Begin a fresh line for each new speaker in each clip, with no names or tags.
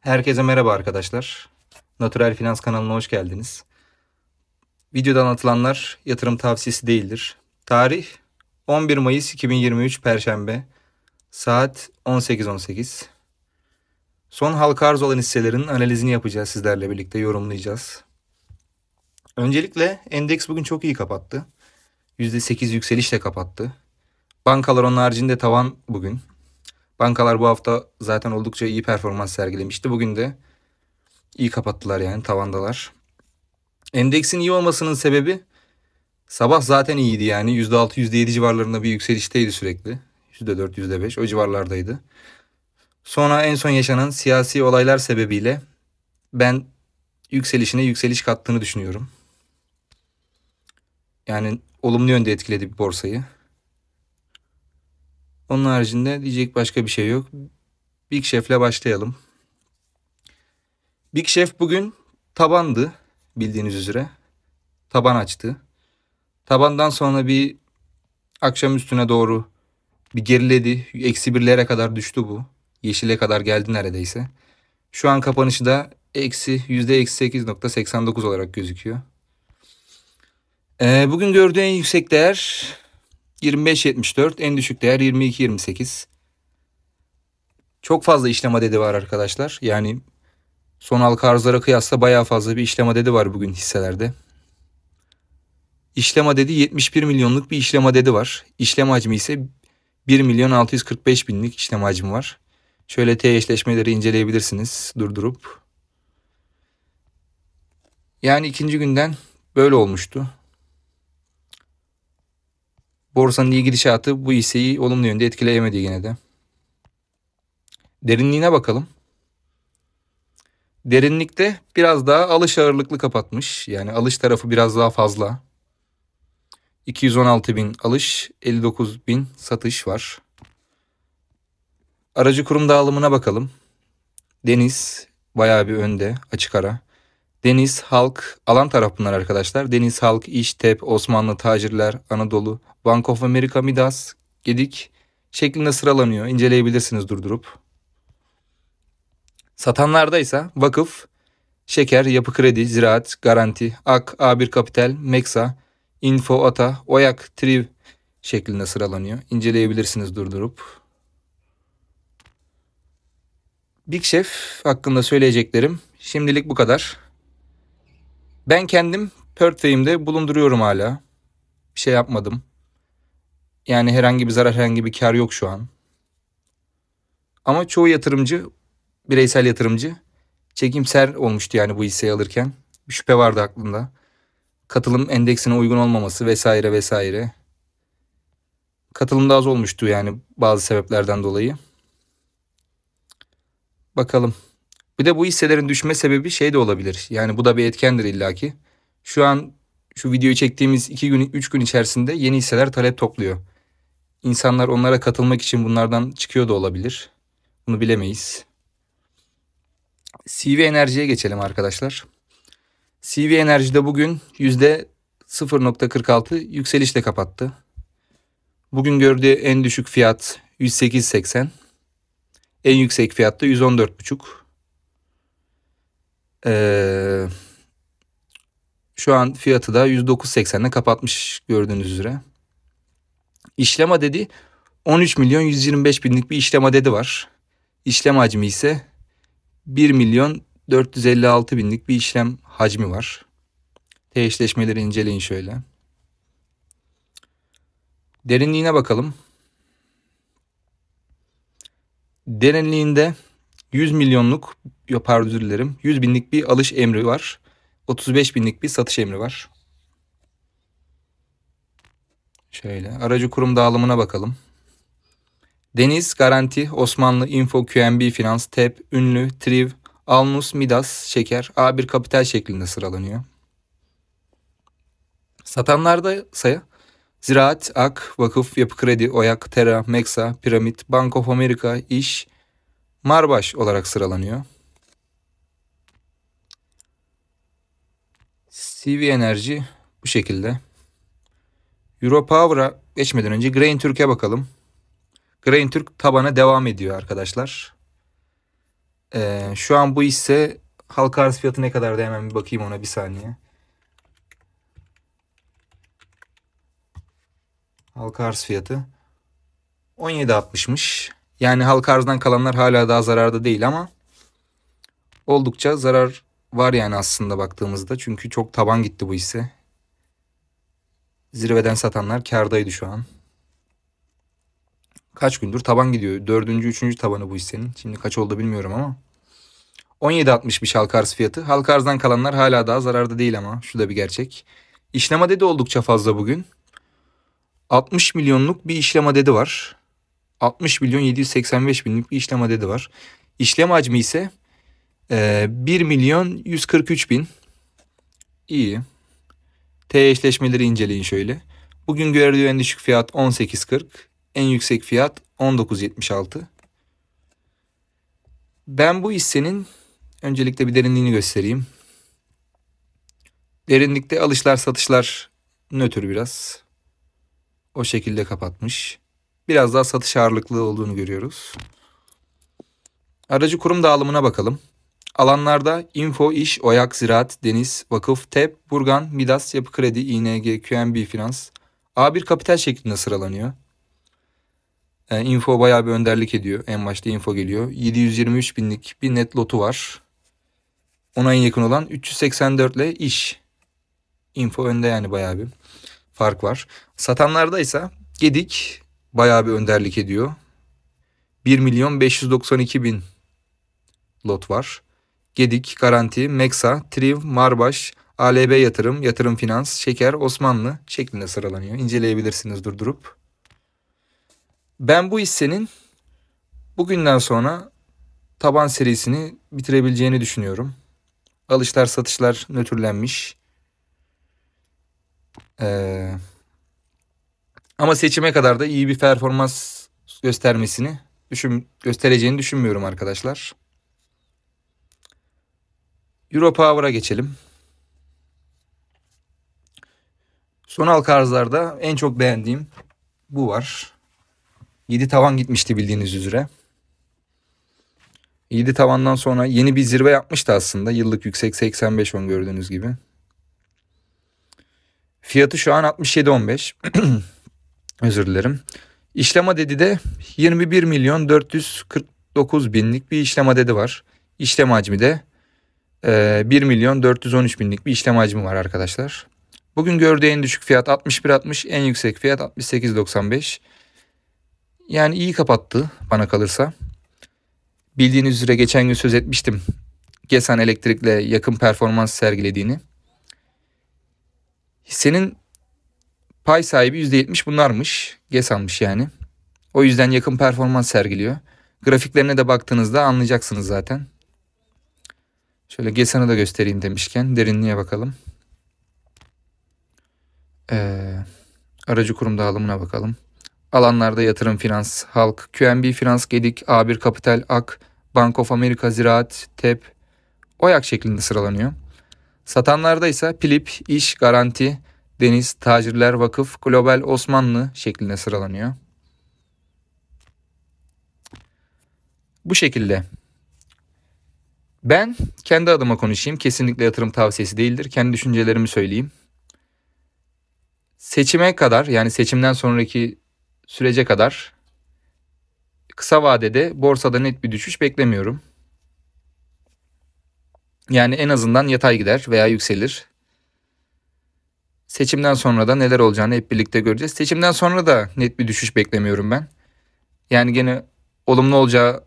Herkese merhaba arkadaşlar. Natural Finans kanalına hoş geldiniz. Videoda anlatılanlar yatırım tavsiyesi değildir. Tarih 11 Mayıs 2023 Perşembe. Saat 18.18. .18. Son halka arz olan hisselerin analizini yapacağız sizlerle birlikte yorumlayacağız. Öncelikle endeks bugün çok iyi kapattı. %8 yükselişle kapattı. Bankalar onun haricinde tavan bugün. Bankalar bu hafta zaten oldukça iyi performans sergilemişti. Bugün de iyi kapattılar yani tavandalar. Endeksin iyi olmasının sebebi sabah zaten iyiydi yani %6 %7 civarlarında bir yükselişteydi sürekli. %4 %5 o civarlardaydı. Sonra en son yaşanan siyasi olaylar sebebiyle ben yükselişine yükseliş kattığını düşünüyorum. Yani olumlu yönde etkiledi bir borsayı. Onun haricinde diyecek başka bir şey yok. Big Chef'le başlayalım. Big Chef bugün tabandı bildiğiniz üzere. Taban açtı. Tabandan sonra bir akşam üstüne doğru bir geriledi. Eksi birlere kadar düştü bu. Yeşile kadar geldi neredeyse. Şu an kapanışı da eksi yüzde eksi 8.89 olarak gözüküyor. Ee, bugün gördüğü en yüksek değer 25.74 en düşük değer 22.28. Çok fazla işlem adedi var arkadaşlar. Yani son halka arzlara kıyasla bayağı fazla bir işlem adedi var bugün hisselerde. İşlem adedi 71 milyonluk bir işlem adedi var. İşlem hacmi ise 1 milyon 645 binlik işlem hacmi var. Şöyle T eşleşmeleri inceleyebilirsiniz durdurup. Yani ikinci günden böyle olmuştu borsanın iyi gidişatı bu hisseyi olumlu yönde etkileyemedi yine de. Derinliğine bakalım. Derinlikte biraz daha alış ağırlıklı kapatmış. Yani alış tarafı biraz daha fazla. 216 bin alış, 59 bin satış var. Aracı kurum dağılımına bakalım. Deniz bayağı bir önde açık ara. Deniz, halk, alan taraf arkadaşlar. Deniz, halk, iş tep Osmanlı, Tacirler, Anadolu, Bank of America, Midas, Gedik şeklinde sıralanıyor. İnceleyebilirsiniz durdurup. Satanlarda ise vakıf, şeker, yapı kredi, ziraat, garanti, ak, A1 kapital, meksa, info, ata, oyak, triv şeklinde sıralanıyor. İnceleyebilirsiniz durdurup. Big Chef hakkında söyleyeceklerim şimdilik bu kadar. Ben kendim Perth'teyimde bulunduruyorum hala. Bir şey yapmadım. Yani herhangi bir zarar, herhangi bir kar yok şu an. Ama çoğu yatırımcı, bireysel yatırımcı çekimser olmuştu yani bu hisseyi alırken. Bir şüphe vardı aklında. Katılım endeksine uygun olmaması vesaire vesaire. Katılım da az olmuştu yani bazı sebeplerden dolayı. Bakalım. Bir de bu hisselerin düşme sebebi şey de olabilir. Yani bu da bir etkendir illaki. Şu an şu videoyu çektiğimiz 2 gün 3 gün içerisinde yeni hisseler talep topluyor. İnsanlar onlara katılmak için bunlardan çıkıyor da olabilir. Bunu bilemeyiz. CV enerjiye geçelim arkadaşlar. CV enerjide bugün %0.46 yükselişle kapattı. Bugün gördüğü en düşük fiyat 108.80. En yüksek fiyatta 114.5. Ee, şu an fiyatı da 10980'le kapatmış gördüğünüz üzere. İşlem adedi 13 milyon 125 binlik bir işlem adedi var. İşlem hacmi ise 1 milyon 456 binlik bir işlem hacmi var. Teşleşmeleri inceleyin şöyle. Derinliğine bakalım. Derinliğinde 100 milyonluk Yok dilerim. 100 binlik bir alış emri var. 35 binlik bir satış emri var. Şöyle aracı kurum dağılımına bakalım. Deniz, Garanti, Osmanlı, Info, QNB, Finans, TEP, Ünlü, Triv, Almus, Midas, Şeker, A1 Kapital şeklinde sıralanıyor. Satanlarda sayı Ziraat, Ak, Vakıf, Yapı Kredi, Oyak, Tera, Meksa, Piramit, Bank of America, İş, Marbaş olarak sıralanıyor. CV Enerji bu şekilde. Europower'a geçmeden önce Grain Türk'e bakalım. Grain Türk tabana devam ediyor arkadaşlar. Ee, şu an bu ise halka arz fiyatı ne kadar da hemen bir bakayım ona bir saniye. Halka arz fiyatı 17.60'mış. Yani halka arzdan kalanlar hala daha zararda değil ama oldukça zarar var yani aslında baktığımızda. Çünkü çok taban gitti bu hisse. Zirveden satanlar kardaydı şu an. Kaç gündür taban gidiyor. Dördüncü, üçüncü tabanı bu hissenin. Şimdi kaç oldu bilmiyorum ama. 17.61 Halkars fiyatı. Halkars'dan kalanlar hala daha zararda değil ama. Şu da bir gerçek. İşlem adedi oldukça fazla bugün. 60 milyonluk bir işlem adedi var. 60 milyon 785 binlik bir işlem adedi var. İşlem hacmi ise ee, 1 milyon 143 bin. İyi. T eşleşmeleri inceleyin şöyle. Bugün gördüğü en düşük fiyat 18.40. En yüksek fiyat 19.76. Ben bu hissenin öncelikle bir derinliğini göstereyim. Derinlikte alışlar satışlar nötr biraz. O şekilde kapatmış. Biraz daha satış ağırlıklı olduğunu görüyoruz. Aracı kurum dağılımına bakalım. Alanlarda Info, İş, Oyak, Ziraat, Deniz, Vakıf, TEP, Burgan, Midas, Yapı Kredi, ING, QNB Finans A1 kapital şeklinde sıralanıyor. E, info bayağı bir önderlik ediyor. En başta info geliyor. 723 binlik bir net lotu var. Ona en yakın olan 384 ile iş. Info önde yani bayağı bir fark var. Satanlarda ise Gedik bayağı bir önderlik ediyor. 1 milyon 592 bin lot var. Gedik, Garanti, Meksa, Triv, Marbaş, ALB Yatırım, Yatırım Finans, Şeker, Osmanlı şeklinde sıralanıyor. İnceleyebilirsiniz durdurup. Ben bu hissenin bugünden sonra taban serisini bitirebileceğini düşünüyorum. Alışlar satışlar nötrlenmiş. Ee, ama seçime kadar da iyi bir performans göstermesini düşün, göstereceğini düşünmüyorum arkadaşlar. Europower'a geçelim. Sonal karzlarda en çok beğendiğim bu var. 7 tavan gitmişti bildiğiniz üzere. 7 tavandan sonra yeni bir zirve yapmıştı aslında. Yıllık yüksek 85.10 gördüğünüz gibi. Fiyatı şu an 67.15. Özür dilerim. İşlem adedi de 21 milyon 449 binlik bir işlem adedi var. İşlem hacmi de e, ee, 1 milyon 413 binlik bir işlem hacmi var arkadaşlar. Bugün gördüğü en düşük fiyat 61.60 en yüksek fiyat 68.95. Yani iyi kapattı bana kalırsa. Bildiğiniz üzere geçen gün söz etmiştim. Gesan Elektrik'le yakın performans sergilediğini. Hissenin pay sahibi %70 bunlarmış. Gesan'mış yani. O yüzden yakın performans sergiliyor. Grafiklerine de baktığınızda anlayacaksınız zaten. Şöyle Gesan'ı da göstereyim demişken derinliğe bakalım. Ee, aracı kurum dağılımına bakalım. Alanlarda yatırım finans, halk, QNB finans, gedik, A1 kapital, ak, Bank of America, ziraat, tep, oyak şeklinde sıralanıyor. Satanlarda ise Pilip, İş, Garanti, Deniz, Tacirler, Vakıf, Global, Osmanlı şeklinde sıralanıyor. Bu şekilde ben kendi adıma konuşayım. Kesinlikle yatırım tavsiyesi değildir. Kendi düşüncelerimi söyleyeyim. Seçime kadar yani seçimden sonraki sürece kadar kısa vadede borsada net bir düşüş beklemiyorum. Yani en azından yatay gider veya yükselir. Seçimden sonra da neler olacağını hep birlikte göreceğiz. Seçimden sonra da net bir düşüş beklemiyorum ben. Yani gene olumlu olacağı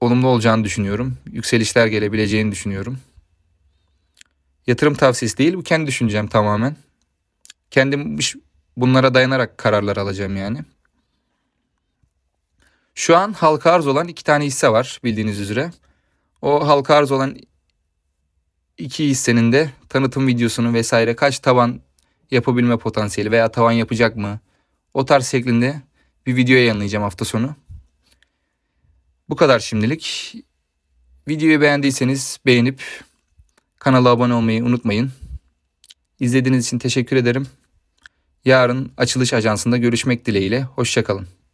olumlu olacağını düşünüyorum. Yükselişler gelebileceğini düşünüyorum. Yatırım tavsiyesi değil bu kendi düşüncem tamamen. Kendim bunlara dayanarak kararlar alacağım yani. Şu an halka arz olan iki tane hisse var bildiğiniz üzere. O halka arz olan iki hissenin de tanıtım videosunu vesaire kaç taban yapabilme potansiyeli veya tavan yapacak mı? O tarz şeklinde bir video yayınlayacağım hafta sonu. Bu kadar şimdilik. Videoyu beğendiyseniz beğenip kanala abone olmayı unutmayın. İzlediğiniz için teşekkür ederim. Yarın açılış ajansında görüşmek dileğiyle. Hoşçakalın.